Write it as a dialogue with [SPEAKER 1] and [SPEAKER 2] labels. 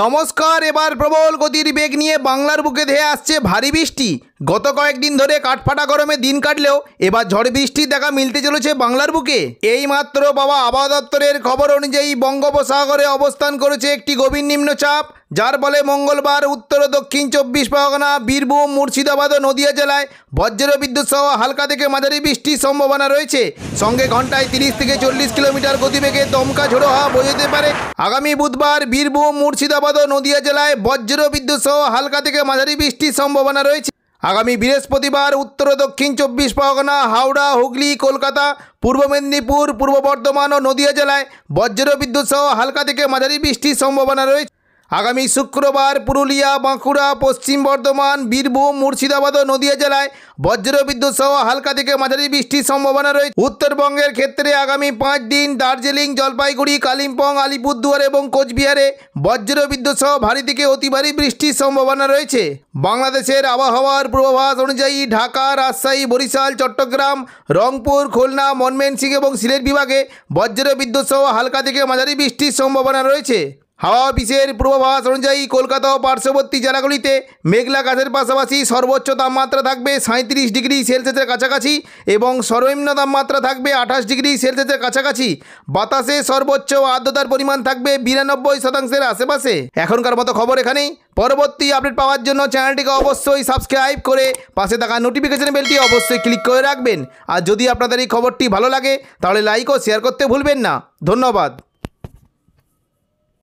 [SPEAKER 1] নমস্কার এবার প্রবল গতির বেগ নিয়ে বাংলার বুকে ধেয়ে আসছে ভারী বৃষ্টি গত কয়েকদিন ধরে কাঠফাটা গরমে দিন কাটলেও এবার ঝড় বৃষ্টির দেখা মিলতে চলেছে বাংলার বুকে এই মাত্র বাবা আবহাওয়া দপ্তরের খবর অনুযায়ী বঙ্গোপসাগরে অবস্থান করেছে একটি গভীর নিম্নচাপ যার ফলে মঙ্গলবার উত্তর ও দক্ষিণ চব্বিশ পরগনা বীরভূম মুর্শিদাবাদ ও নদিয়া জেলায় বজ্র বিদ্যুৎ সহ হালকা থেকে মাঝারি বৃষ্টির সম্ভাবনা রয়েছে সঙ্গে ঘন্টায় তিরিশ থেকে চল্লিশ কিলোমিটার গতিবেগে দমকা ঝোড়ো হওয়া বোঝাতে পারে আগামী বুধবার বীরভূম মুর্শিদাবাদ ও নদিয়া জেলায় বজ্র বিদ্যুৎ সহ হালকা থেকে মাঝারি বৃষ্টির সম্ভাবনা রয়েছে আগামী বৃহস্পতিবার উত্তর দক্ষিণ চব্বিশ পরগনা হাওড়া হুগলি কলকাতা পূর্ব মেদিনীপুর পূর্ব বর্ধমান ও নদিয়া জেলায় বজ্র বিদ্যুৎ সহ হালকা থেকে মাঝারি বৃষ্টির সম্ভাবনা রয়েছে আগামী শুক্রবার পুরুলিয়া বাঁকুড়া পশ্চিম বর্ধমান বীরভূম মুর্শিদাবাদ ও নদিয়া জেলায় বজ্রবিদ্যুৎ সহ হালকা থেকে মাঝারি বৃষ্টির সম্ভাবনা রয়েছে উত্তরবঙ্গের ক্ষেত্রে আগামী পাঁচ দিন দার্জিলিং জলপাইগুড়ি কালিম্পং আলিপুরদুয়ার এবং কোচবিহারে বজ্রবিদ্যুৎ সহ ভারী থেকে অতি ভারী বৃষ্টির সম্ভাবনা রয়েছে বাংলাদেশের আবহাওয়ার পূর্বাভাস অনুযায়ী ঢাকা রাজশাহী বরিশাল চট্টগ্রাম রংপুর খুলনা সিং এবং সিলেট বিভাগে বজ্রবিদ্যুৎ সহ হালকা থেকে মাঝারি বৃষ্টির সম্ভাবনা রয়েছে হাওয়া অফিসের পূর্বাভাস অনুযায়ী কলকাতা ও পার্শ্ববর্তী জেলাগুলিতে মেঘলা আকাশের পাশাপাশি সর্বোচ্চ তাপমাত্রা থাকবে সাঁত্রিশ ডিগ্রি সেলসিয়াসের কাছাকাছি এবং সর্বনিম্ন তাপমাত্রা থাকবে আঠাশ ডিগ্রি সেলসিয়াসের কাছাকাছি বাতাসে সর্বোচ্চ আর্দ্রতার পরিমাণ থাকবে বিরানব্বই শতাংশের আশেপাশে এখনকার মতো খবর এখানেই পরবর্তী আপডেট পাওয়ার জন্য চ্যানেলটিকে অবশ্যই সাবস্ক্রাইব করে পাশে থাকা নোটিফিকেশন বেলটি অবশ্যই ক্লিক করে রাখবেন আর যদি আপনাদের এই খবরটি ভালো লাগে তাহলে লাইক ও শেয়ার করতে ভুলবেন না ধন্যবাদ